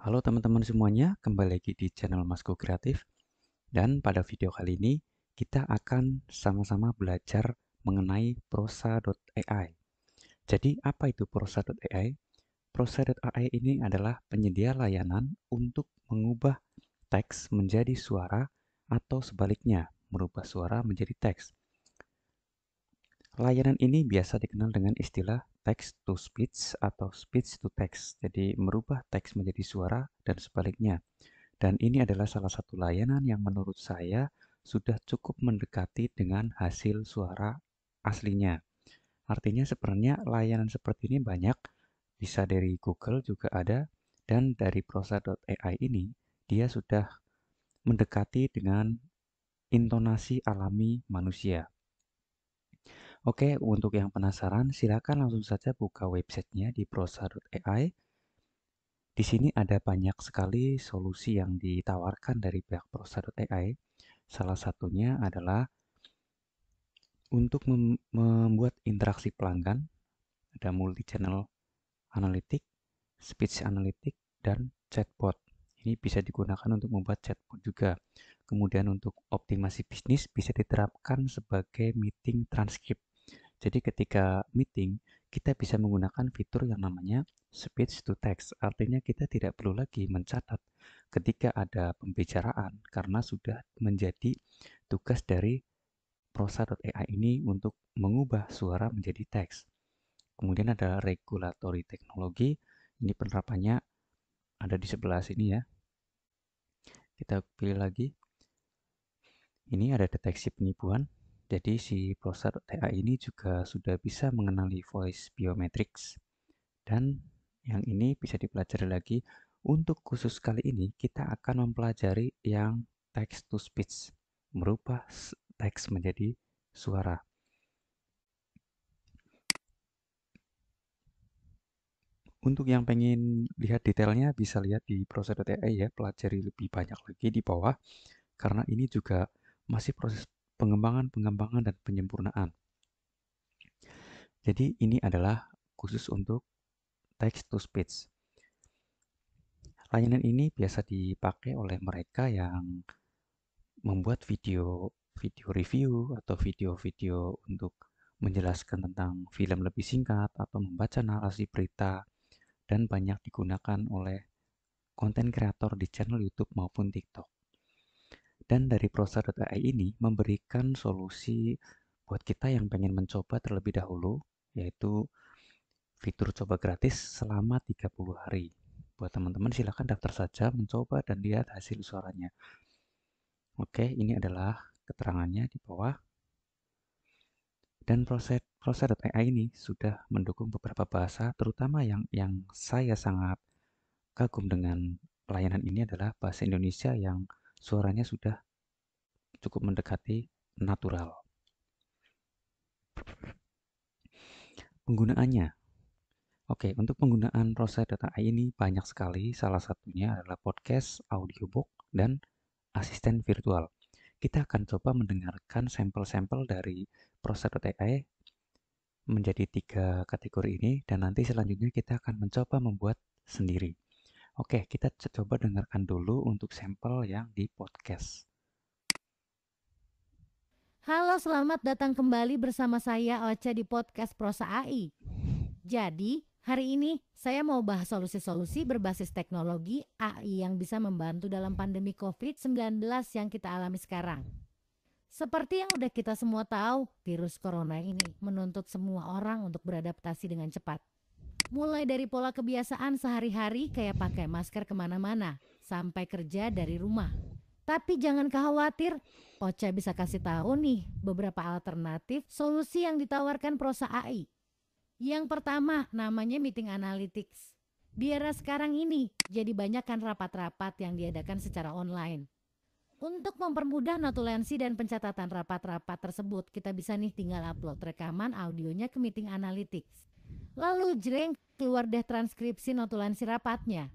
Halo teman-teman semuanya, kembali lagi di channel Masku Kreatif. Dan pada video kali ini, kita akan sama-sama belajar mengenai prosa.ai. Jadi, apa itu prosa.ai? Prosa.ai ini adalah penyedia layanan untuk mengubah teks menjadi suara atau sebaliknya, merubah suara menjadi teks. Layanan ini biasa dikenal dengan istilah text to speech atau speech to text, jadi merubah teks menjadi suara dan sebaliknya. Dan ini adalah salah satu layanan yang menurut saya sudah cukup mendekati dengan hasil suara aslinya. Artinya sebenarnya layanan seperti ini banyak, bisa dari Google juga ada, dan dari prosa.ai ini dia sudah mendekati dengan intonasi alami manusia. Oke, untuk yang penasaran silakan langsung saja buka websitenya di prosa.ai. Di sini ada banyak sekali solusi yang ditawarkan dari pihak prosa.ai. Salah satunya adalah untuk mem membuat interaksi pelanggan, ada multi channel analitik, speech analitik dan chatbot. Ini bisa digunakan untuk membuat chatbot juga. Kemudian untuk optimasi bisnis bisa diterapkan sebagai meeting transcript. Jadi ketika meeting, kita bisa menggunakan fitur yang namanya speech to text. Artinya kita tidak perlu lagi mencatat ketika ada pembicaraan karena sudah menjadi tugas dari prosa.ai ini untuk mengubah suara menjadi teks. Kemudian ada regulatory teknologi. Ini penerapannya ada di sebelah sini ya. Kita pilih lagi. Ini ada deteksi penipuan, jadi si browser TA ini juga sudah bisa mengenali voice biometrics. Dan yang ini bisa dipelajari lagi. Untuk khusus kali ini kita akan mempelajari yang text to speech, merubah teks menjadi suara. Untuk yang pengen lihat detailnya bisa lihat di browser.ai TA ya, pelajari lebih banyak lagi di bawah karena ini juga masih proses pengembangan-pengembangan dan penyempurnaan. Jadi ini adalah khusus untuk text to speech. Layanan ini biasa dipakai oleh mereka yang membuat video video review atau video-video untuk menjelaskan tentang film lebih singkat atau membaca narasi berita dan banyak digunakan oleh konten kreator di channel YouTube maupun TikTok. Dan dari browser.ai ini memberikan solusi buat kita yang pengen mencoba terlebih dahulu, yaitu fitur coba gratis selama 30 hari. Buat teman-teman silahkan daftar saja, mencoba dan lihat hasil suaranya. Oke, ini adalah keterangannya di bawah. Dan proses proses.ai ini sudah mendukung beberapa bahasa, terutama yang yang saya sangat kagum dengan pelayanan ini adalah bahasa Indonesia yang suaranya sudah cukup mendekati natural. Penggunaannya. Oke, untuk penggunaan Rosetta Data AI ini banyak sekali. Salah satunya adalah podcast, audiobook, dan asisten virtual. Kita akan coba mendengarkan sampel-sampel dari Rosetta Data AI menjadi tiga kategori ini dan nanti selanjutnya kita akan mencoba membuat sendiri. Oke, kita coba dengarkan dulu untuk sampel yang di podcast. Halo, selamat datang kembali bersama saya Ocha di podcast Prosa AI. Jadi, hari ini saya mau bahas solusi-solusi berbasis teknologi AI yang bisa membantu dalam pandemi COVID-19 yang kita alami sekarang. Seperti yang udah kita semua tahu, virus corona ini menuntut semua orang untuk beradaptasi dengan cepat. Mulai dari pola kebiasaan sehari-hari kayak pakai masker kemana-mana, sampai kerja dari rumah. Tapi jangan khawatir, Ocha bisa kasih tahu nih beberapa alternatif solusi yang ditawarkan Prosa AI. Yang pertama namanya meeting analytics. Di era sekarang ini, jadi banyak kan rapat-rapat yang diadakan secara online. Untuk mempermudah notulensi dan pencatatan rapat-rapat tersebut, kita bisa nih tinggal upload rekaman audionya ke meeting analytics. Lalu jreng keluar deh transkripsi notulan rapatnya.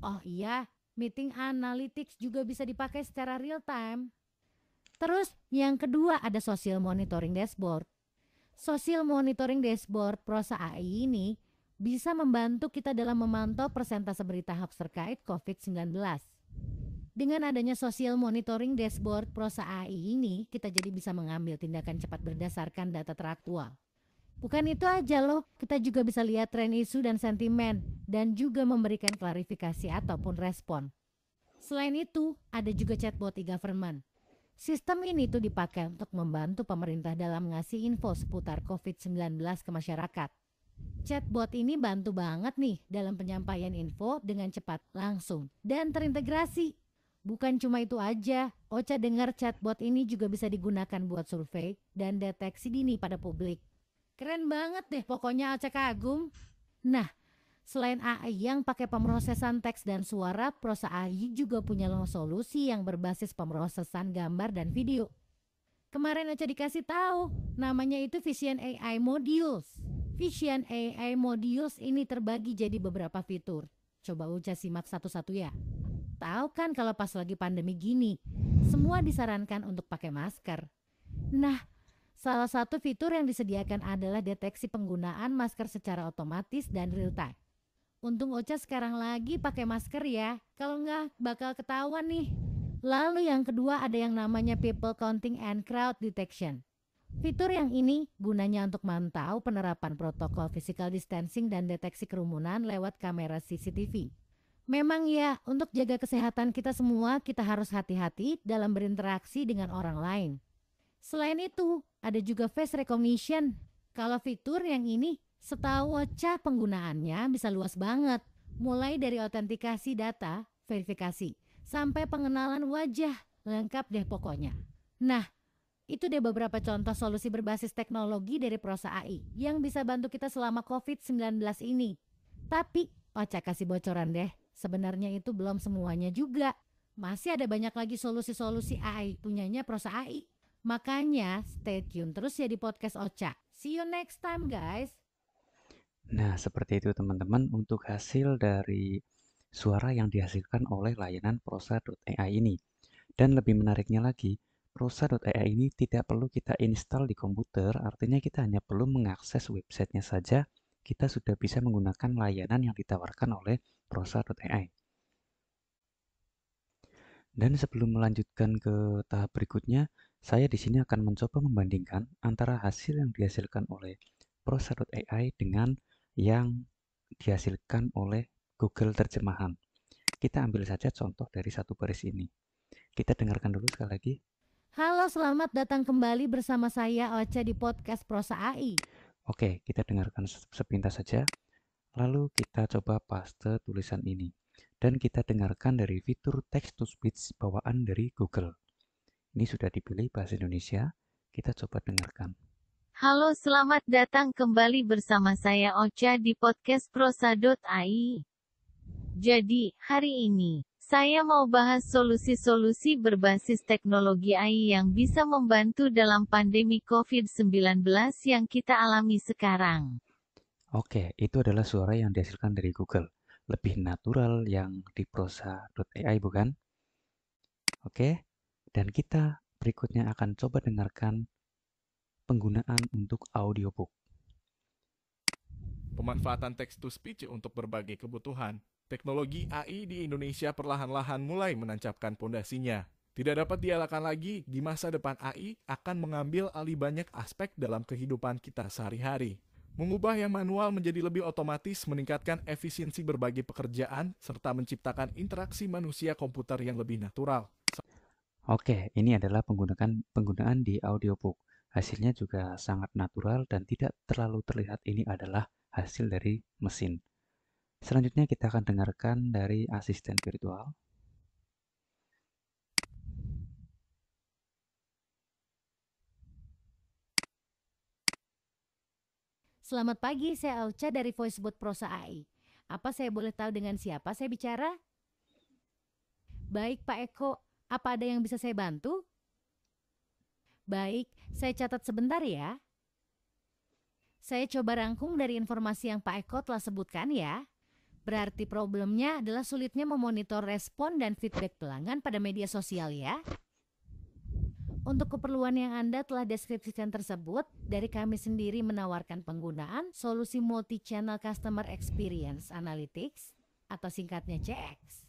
Oh iya, meeting analytics juga bisa dipakai secara real time. Terus yang kedua ada social monitoring dashboard. Social monitoring dashboard Prosa AI ini bisa membantu kita dalam memantau persentase berita hoax terkait COVID-19. Dengan adanya social monitoring dashboard Prosa AI ini, kita jadi bisa mengambil tindakan cepat berdasarkan data teraktual. Bukan itu aja loh, kita juga bisa lihat tren isu dan sentimen dan juga memberikan klarifikasi ataupun respon. Selain itu, ada juga chatbot e-government. Sistem ini tuh dipakai untuk membantu pemerintah dalam ngasih info seputar COVID-19 ke masyarakat. Chatbot ini bantu banget nih dalam penyampaian info dengan cepat, langsung, dan terintegrasi. Bukan cuma itu aja, Ocha dengar chatbot ini juga bisa digunakan buat survei dan deteksi dini pada publik. Keren banget deh pokoknya Aceh kagum. Nah, selain AI yang pakai pemrosesan teks dan suara, Prosa AI juga punya solusi yang berbasis pemrosesan gambar dan video. Kemarin aja dikasih tahu, namanya itu Vision AI Modules. Vision AI Modules ini terbagi jadi beberapa fitur. Coba Uca simak satu-satu ya. Tahu kan kalau pas lagi pandemi gini, semua disarankan untuk pakai masker. Nah, Salah satu fitur yang disediakan adalah deteksi penggunaan masker secara otomatis dan real time. Untung Ocha sekarang lagi pakai masker ya, kalau nggak bakal ketahuan nih. Lalu yang kedua ada yang namanya people counting and crowd detection. Fitur yang ini gunanya untuk mantau penerapan protokol physical distancing dan deteksi kerumunan lewat kamera CCTV. Memang ya, untuk jaga kesehatan kita semua, kita harus hati-hati dalam berinteraksi dengan orang lain. Selain itu, ada juga face recognition. Kalau fitur yang ini setahu ocha penggunaannya bisa luas banget. Mulai dari autentikasi data, verifikasi, sampai pengenalan wajah, lengkap deh pokoknya. Nah, itu deh beberapa contoh solusi berbasis teknologi dari Prosa AI yang bisa bantu kita selama COVID-19 ini. Tapi, ocha kasih bocoran deh, sebenarnya itu belum semuanya juga. Masih ada banyak lagi solusi-solusi AI punyanya Prosa AI Makanya stay tune terus ya di podcast Ocha. See you next time guys. Nah, seperti itu teman-teman untuk hasil dari suara yang dihasilkan oleh layanan prosa.ai ini. Dan lebih menariknya lagi, prosa.ai ini tidak perlu kita install di komputer, artinya kita hanya perlu mengakses websitenya saja, kita sudah bisa menggunakan layanan yang ditawarkan oleh prosa.ai. Dan sebelum melanjutkan ke tahap berikutnya, saya di sini akan mencoba membandingkan antara hasil yang dihasilkan oleh Prosa.ai AI dengan yang dihasilkan oleh Google terjemahan. Kita ambil saja contoh dari satu baris ini. Kita dengarkan dulu sekali lagi. Halo, selamat datang kembali bersama saya Oce di podcast Prosa AI. Oke, kita dengarkan sepintas saja. Lalu kita coba paste tulisan ini dan kita dengarkan dari fitur text to speech bawaan dari Google. Ini sudah dipilih bahasa Indonesia. Kita coba dengarkan. Halo, selamat datang kembali bersama saya Ocha di podcast prosa.ai. Jadi, hari ini saya mau bahas solusi-solusi berbasis teknologi AI yang bisa membantu dalam pandemi COVID-19 yang kita alami sekarang. Oke, itu adalah suara yang dihasilkan dari Google. Lebih natural yang di prosa.ai bukan? Oke, dan kita berikutnya akan coba dengarkan penggunaan untuk audiobook. Pemanfaatan text-to-speech untuk berbagai kebutuhan. Teknologi AI di Indonesia perlahan-lahan mulai menancapkan pondasinya. Tidak dapat dialakan lagi, di masa depan AI akan mengambil alih banyak aspek dalam kehidupan kita sehari-hari. Mengubah yang manual menjadi lebih otomatis meningkatkan efisiensi berbagai pekerjaan serta menciptakan interaksi manusia komputer yang lebih natural. Oke, ini adalah penggunaan penggunaan di audiobook. Hasilnya juga sangat natural dan tidak terlalu terlihat ini adalah hasil dari mesin. Selanjutnya kita akan dengarkan dari asisten virtual. Selamat pagi, saya Alca dari Voicebot Prosa AI. Apa saya boleh tahu dengan siapa saya bicara? Baik Pak Eko, apa ada yang bisa saya bantu? Baik, saya catat sebentar ya. Saya coba rangkum dari informasi yang Pak Eko telah sebutkan ya. Berarti problemnya adalah sulitnya memonitor respon dan feedback pelanggan pada media sosial ya. Untuk keperluan yang Anda telah deskripsikan tersebut, dari kami sendiri menawarkan penggunaan solusi multi-channel customer experience analytics atau singkatnya CX.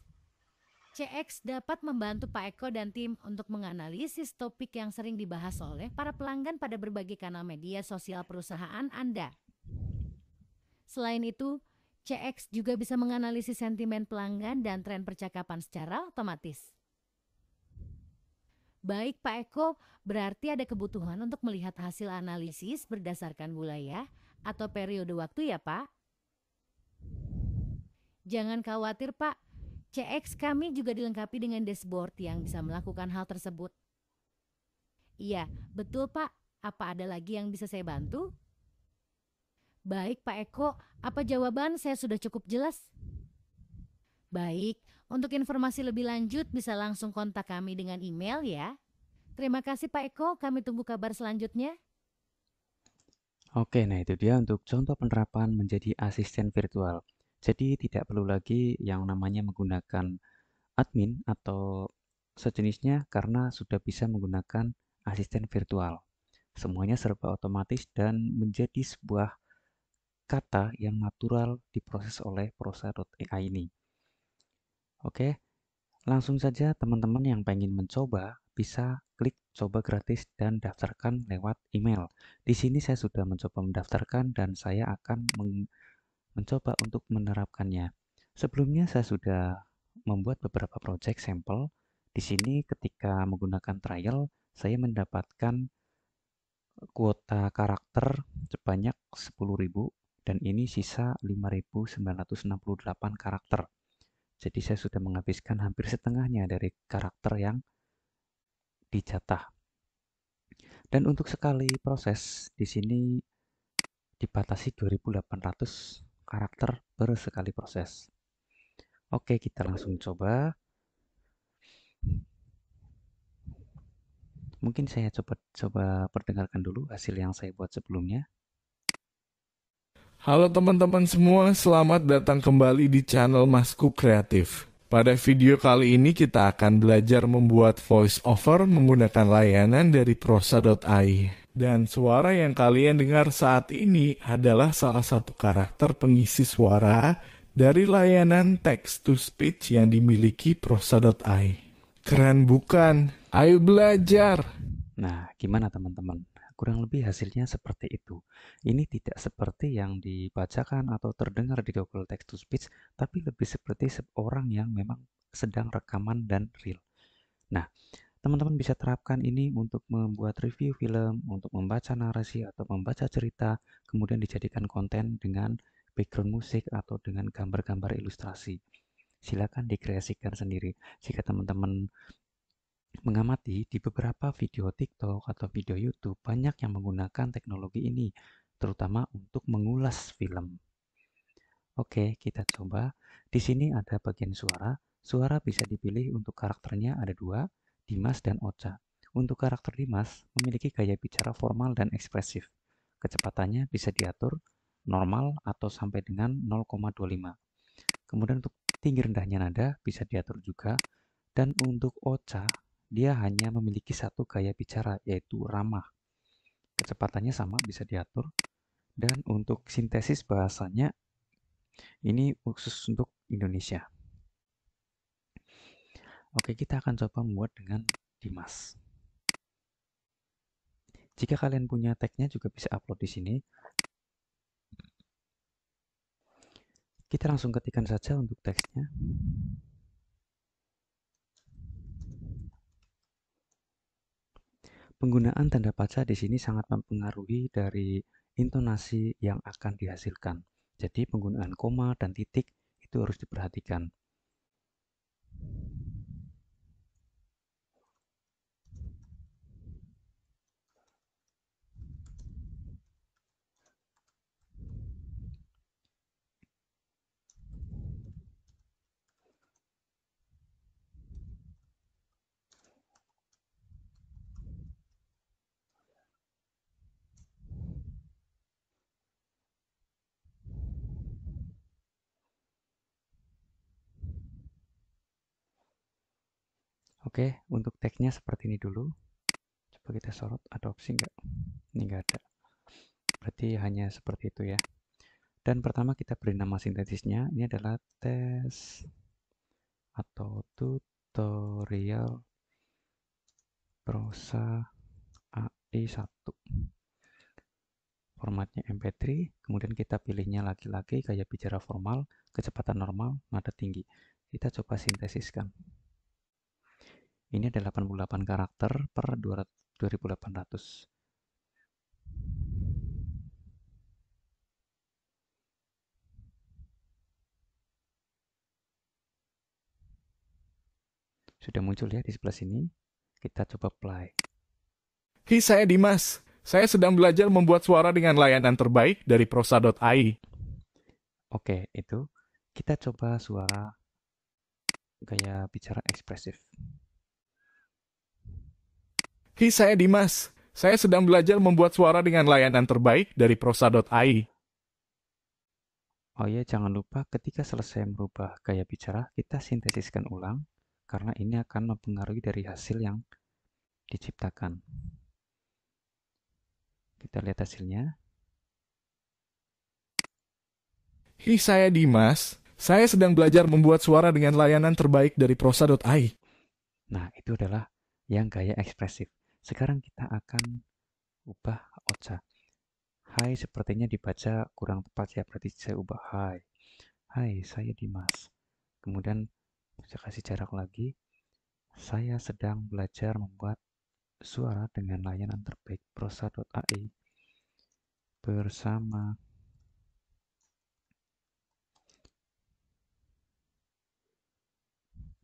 CX dapat membantu Pak Eko dan tim untuk menganalisis topik yang sering dibahas oleh para pelanggan pada berbagai kanal media sosial perusahaan Anda. Selain itu, CX juga bisa menganalisis sentimen pelanggan dan tren percakapan secara otomatis. Baik Pak Eko, berarti ada kebutuhan untuk melihat hasil analisis berdasarkan wilayah atau periode waktu ya Pak? Jangan khawatir Pak, CX kami juga dilengkapi dengan dashboard yang bisa melakukan hal tersebut. Iya, betul Pak. Apa ada lagi yang bisa saya bantu? Baik Pak Eko, apa jawaban saya sudah cukup jelas? Baik, untuk informasi lebih lanjut bisa langsung kontak kami dengan email ya. Terima kasih Pak Eko, kami tunggu kabar selanjutnya. Oke, nah itu dia untuk contoh penerapan menjadi asisten virtual. Jadi tidak perlu lagi yang namanya menggunakan admin atau sejenisnya karena sudah bisa menggunakan asisten virtual. Semuanya serba otomatis dan menjadi sebuah kata yang natural diproses oleh prosa.ai ini. Oke, langsung saja teman-teman yang pengen mencoba bisa klik coba gratis dan daftarkan lewat email. Di sini saya sudah mencoba mendaftarkan dan saya akan meng mencoba untuk menerapkannya. Sebelumnya saya sudah membuat beberapa project sampel. Di sini ketika menggunakan trial, saya mendapatkan kuota karakter sebanyak 10.000 dan ini sisa 5.968 karakter. Jadi saya sudah menghabiskan hampir setengahnya dari karakter yang dijatah. Dan untuk sekali proses di sini dibatasi 2800 karakter bersekali proses. Oke, kita langsung coba. Mungkin saya coba coba perdengarkan dulu hasil yang saya buat sebelumnya. Halo teman-teman semua, selamat datang kembali di channel Masku Kreatif. Pada video kali ini kita akan belajar membuat voice over menggunakan layanan dari prosa.ai. Dan suara yang kalian dengar saat ini adalah salah satu karakter pengisi suara dari layanan text-to-speech yang dimiliki prosa.ai. Keren bukan? Ayo belajar! Nah, gimana teman-teman? Kurang lebih hasilnya seperti itu. Ini tidak seperti yang dibacakan atau terdengar di Google Text to Speech, tapi lebih seperti seorang yang memang sedang rekaman dan real. Nah, Teman-teman bisa terapkan ini untuk membuat review film, untuk membaca narasi atau membaca cerita, kemudian dijadikan konten dengan background musik atau dengan gambar-gambar ilustrasi. Silakan dikreasikan sendiri. Jika teman-teman mengamati di beberapa video TikTok atau video YouTube banyak yang menggunakan teknologi ini, terutama untuk mengulas film. Oke, kita coba. Di sini ada bagian suara. Suara bisa dipilih untuk karakternya ada dua, Dimas dan Ocha. Untuk karakter Dimas, memiliki gaya bicara formal dan ekspresif. Kecepatannya bisa diatur normal atau sampai dengan 0,25. Kemudian untuk tinggi rendahnya nada bisa diatur juga. Dan untuk Ocha, dia hanya memiliki satu gaya bicara yaitu ramah. Kecepatannya sama bisa diatur. Dan untuk sintesis bahasanya, ini khusus untuk Indonesia. Oke, kita akan coba membuat dengan Dimas. Jika kalian punya tag-nya juga bisa upload di sini. Kita langsung ketikkan saja untuk teksnya. Penggunaan tanda baca di sini sangat mempengaruhi dari intonasi yang akan dihasilkan. Jadi penggunaan koma dan titik itu harus diperhatikan. Oke, untuk tag-nya seperti ini dulu. Coba kita sorot, ada opsi nggak? Ini nggak ada. Berarti hanya seperti itu ya. Dan pertama kita beri nama sintetisnya. Ini adalah tes atau tutorial prosa AI1 formatnya MP3, kemudian kita pilihnya lagi-lagi kayak bicara formal, kecepatan normal, nada tinggi. Kita coba sintesiskan. Ini ada 88 karakter per 2800. Sudah muncul ya di sebelah sini. Kita coba play. Hi, saya Dimas. Saya sedang belajar membuat suara dengan layanan terbaik dari prosa.ai. Oke, itu kita coba suara gaya bicara ekspresif. Hi, saya Dimas. Saya sedang belajar membuat suara dengan layanan terbaik dari prosa.ai. Oh iya, jangan lupa ketika selesai merubah gaya bicara, kita sintesiskan ulang karena ini akan mempengaruhi dari hasil yang diciptakan. Kita lihat hasilnya. Hi, saya Dimas. Saya sedang belajar membuat suara dengan layanan terbaik dari prosa.ai. Nah, itu adalah yang gaya ekspresif. Sekarang kita akan ubah ocha Hai sepertinya dibaca kurang tepat ya, berarti saya ubah hai. Hai, saya Dimas. Kemudian saya kasih jarak lagi. Saya sedang belajar membuat suara dengan layanan terbaik prosa.ai e. bersama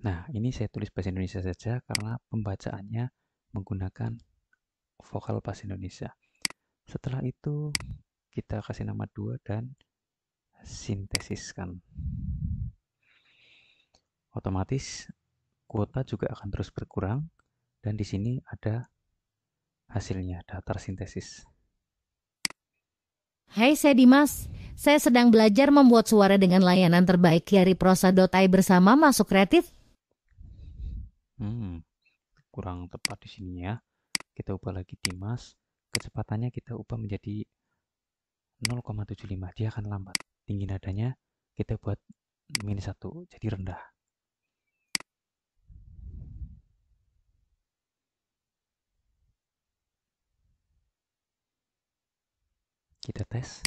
Nah, ini saya tulis bahasa Indonesia saja karena pembacaannya menggunakan vokal bahasa Indonesia. Setelah itu kita kasih nama dua dan sintesiskan. Otomatis kuota juga akan terus berkurang dan di sini ada hasilnya data sintesis. Hai, saya Dimas. Saya sedang belajar membuat suara dengan layanan terbaik dari Prosa.ai bersama Masuk Kreatif. Hmm, kurang tepat di sini ya. Kita ubah lagi di mas. Kecepatannya kita ubah menjadi 0,75. Dia akan lambat. Tinggi nadanya kita buat minus 1. Jadi rendah. Kita tes.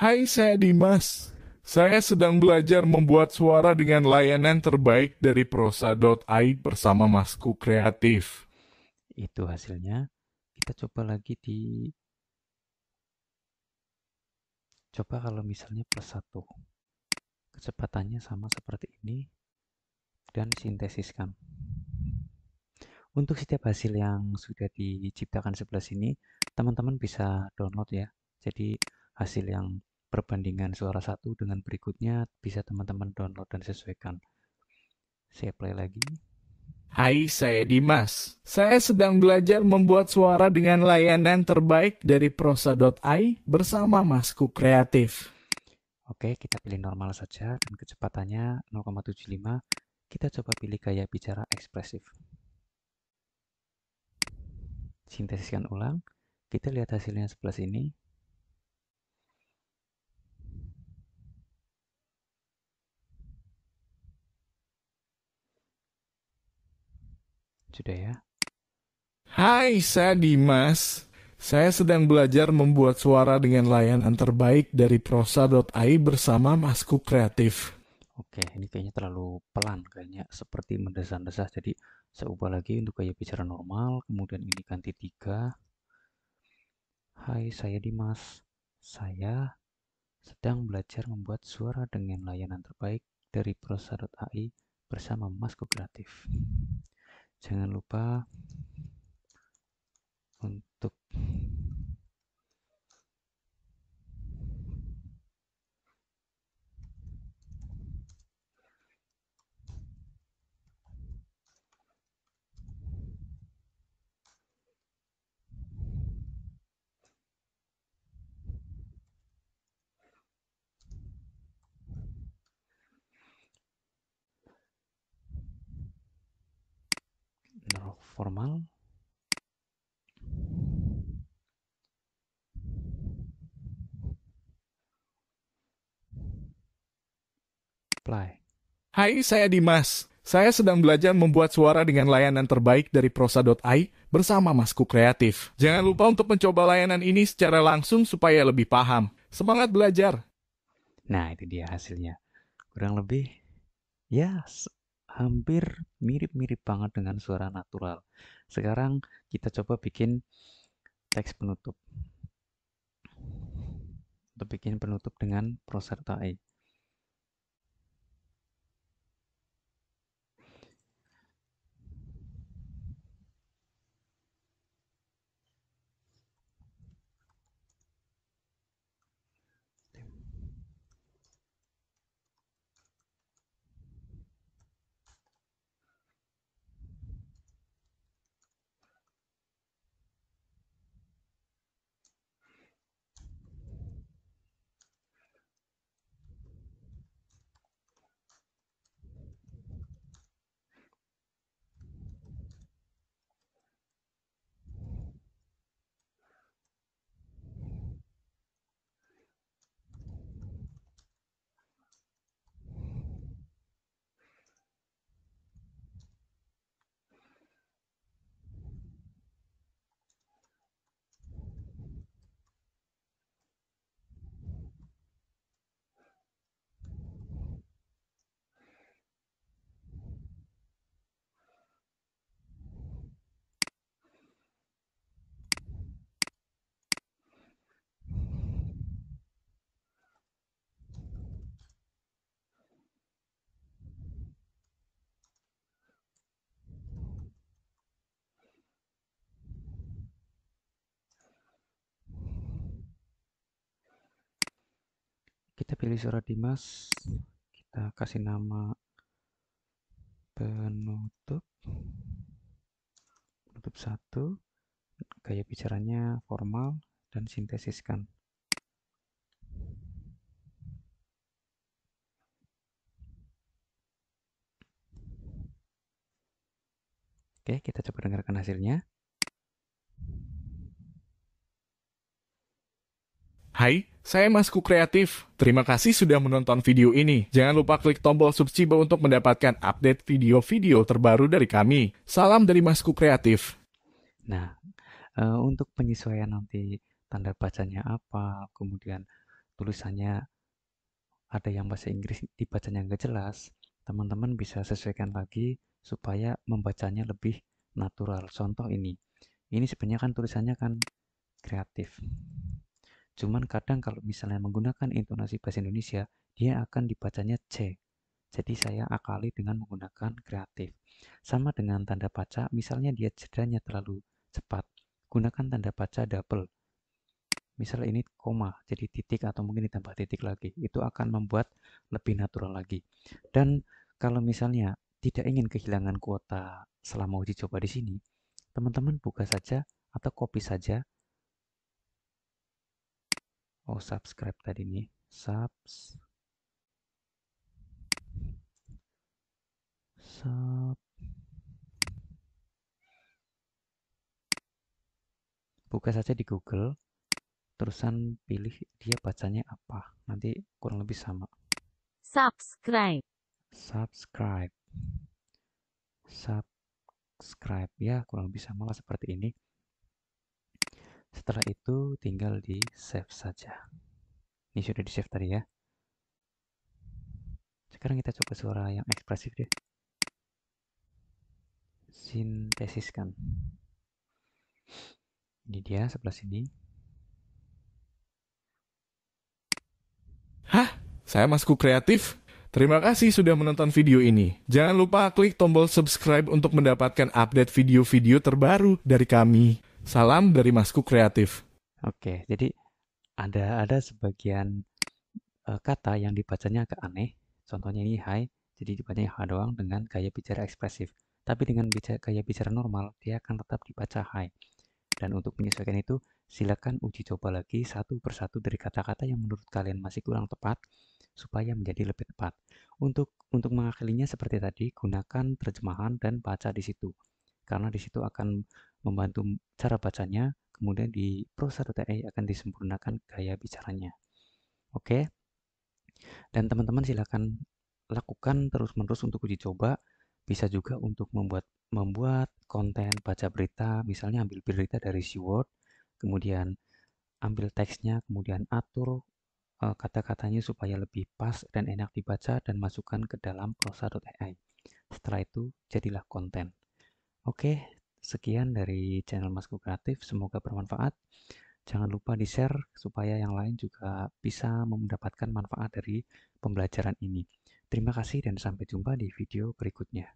Hai, saya Dimas. Saya sedang belajar membuat suara dengan layanan terbaik dari prosa.ai bersama masku kreatif. Itu hasilnya. Kita coba lagi di... Coba kalau misalnya plus satu. Kecepatannya sama seperti ini. Dan sintesiskan. Untuk setiap hasil yang sudah diciptakan sebelah sini, teman-teman bisa download ya. Jadi hasil yang perbandingan suara satu dengan berikutnya bisa teman-teman download dan sesuaikan. Saya play lagi. Hai, saya Dimas. Saya sedang belajar membuat suara dengan layanan terbaik dari prosa.ai bersama Masku Kreatif. Oke, kita pilih normal saja dan kecepatannya 0,75. Kita coba pilih gaya bicara ekspresif. Sintesiskan ulang. Kita lihat hasilnya sebelah sini. Sudah ya. Hai, saya Dimas. Saya sedang belajar membuat suara dengan layanan terbaik dari prosa.ai bersama Masku Kreatif. Oke, ini kayaknya terlalu pelan kayaknya seperti mendesah-desah. Jadi saya ubah lagi untuk gaya bicara normal, kemudian ini ganti tiga. Hai, saya Dimas. Saya sedang belajar membuat suara dengan layanan terbaik dari prosa.ai bersama Masku Kreatif jangan lupa untuk formal apply Hai saya Dimas saya sedang belajar membuat suara dengan layanan terbaik dari prosa.ai bersama Masku Kreatif. Jangan lupa untuk mencoba layanan ini secara langsung supaya lebih paham. Semangat belajar! Nah, itu dia hasilnya. Kurang lebih, ya, hampir mirip-mirip banget dengan suara natural. Sekarang kita coba bikin teks penutup. Untuk bikin penutup dengan proserta E. kita pilih surat Dimas kita kasih nama penutup penutup satu gaya bicaranya formal dan sintesiskan Oke, kita coba dengarkan hasilnya. Hai, saya Masku Kreatif. Terima kasih sudah menonton video ini. Jangan lupa klik tombol subscribe untuk mendapatkan update video-video terbaru dari kami. Salam dari Masku Kreatif. Nah, eh, untuk penyesuaian nanti tanda bacanya apa, kemudian tulisannya ada yang bahasa Inggris dibacanya nggak jelas, teman-teman bisa sesuaikan lagi supaya membacanya lebih natural. Contoh ini. Ini sebenarnya kan tulisannya kan kreatif. Cuman kadang kalau misalnya menggunakan intonasi bahasa Indonesia, dia akan dibacanya C. Jadi saya akali dengan menggunakan kreatif. Sama dengan tanda baca, misalnya dia jedanya terlalu cepat, gunakan tanda baca double. Misalnya ini koma, jadi titik atau mungkin ditambah titik lagi. Itu akan membuat lebih natural lagi. Dan kalau misalnya tidak ingin kehilangan kuota selama uji coba di sini, teman-teman buka saja atau copy saja oh subscribe tadi nih subs sub buka saja di Google terusan pilih dia bacanya apa nanti kurang lebih sama subscribe subscribe subscribe ya kurang lebih sama lah seperti ini setelah itu tinggal di save saja. Ini sudah di save tadi ya. Sekarang kita coba suara yang ekspresif deh. Sintesiskan. Ini dia sebelah sini. Hah? Saya masku kreatif. Terima kasih sudah menonton video ini. Jangan lupa klik tombol subscribe untuk mendapatkan update video-video terbaru dari kami. Salam dari Masku Kreatif. Oke, jadi ada ada sebagian uh, kata yang dibacanya agak aneh. Contohnya ini hai, jadi dibacanya ha doang dengan gaya bicara ekspresif. Tapi dengan bicara, gaya bicara normal, dia akan tetap dibaca hai. Dan untuk menyesuaikan itu, silakan uji coba lagi satu persatu dari kata-kata yang menurut kalian masih kurang tepat supaya menjadi lebih tepat. Untuk untuk mengakalinya seperti tadi, gunakan terjemahan dan baca di situ. Karena di situ akan membantu cara bacanya, kemudian di Prosa TI akan disempurnakan gaya bicaranya. Oke. Dan teman-teman silakan lakukan terus-menerus untuk uji coba, bisa juga untuk membuat membuat konten baca berita, misalnya ambil berita dari SeaWorld, kemudian ambil teksnya, kemudian atur eh, kata-katanya supaya lebih pas dan enak dibaca dan masukkan ke dalam prosa.ai. Setelah itu jadilah konten. Oke, Sekian dari channel Mas Masku Kreatif, semoga bermanfaat. Jangan lupa di-share supaya yang lain juga bisa mendapatkan manfaat dari pembelajaran ini. Terima kasih dan sampai jumpa di video berikutnya.